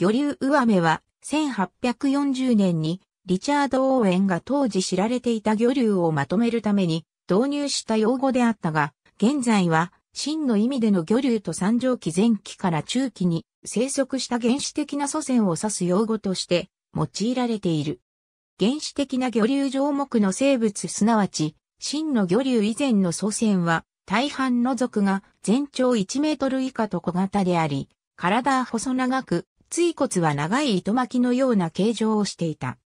魚流上目は1840年にリチャード・オーウェンが当時知られていた魚流をまとめるために導入した用語であったが、現在は真の意味での魚流と三畳紀前期から中期に生息した原始的な祖先を指す用語として用いられている。原始的な魚流上目の生物すなわち、真の魚流以前の祖先は大半の属が全長1メートル以下と小型であり、体は細長く椎骨は長い糸巻きのような形状をしていた。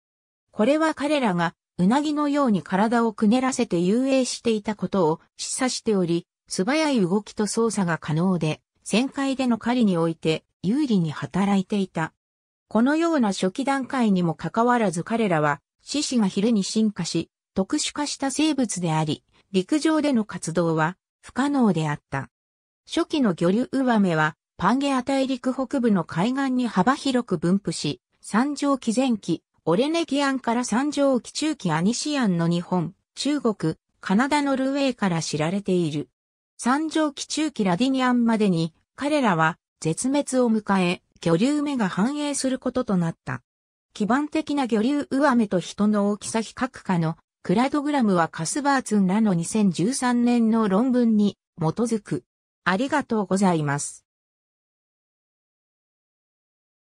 これは彼らが、うなぎのように体をくねらせて遊泳していたことを示唆しており、素早い動きと操作が可能で、旋回での狩りにおいて有利に働いていた。このような初期段階にもかかわらず彼らは、獅子が昼に進化し、特殊化した生物であり、陸上での活動は不可能であった。初期の魚竜ウバメはパンゲア大陸北部の海岸に幅広く分布し、三条紀前期、オレネキアンから三条期中期アニシアンの日本、中国、カナダノルウェーから知られている。三条紀中期ラディニアンまでに、彼らは絶滅を迎え、魚竜目が繁栄することとなった。基盤的な魚竜上目と人の大きさ比較下のクラドグラムはカスバーツンらの2013年の論文に基づく。ありがとうございます。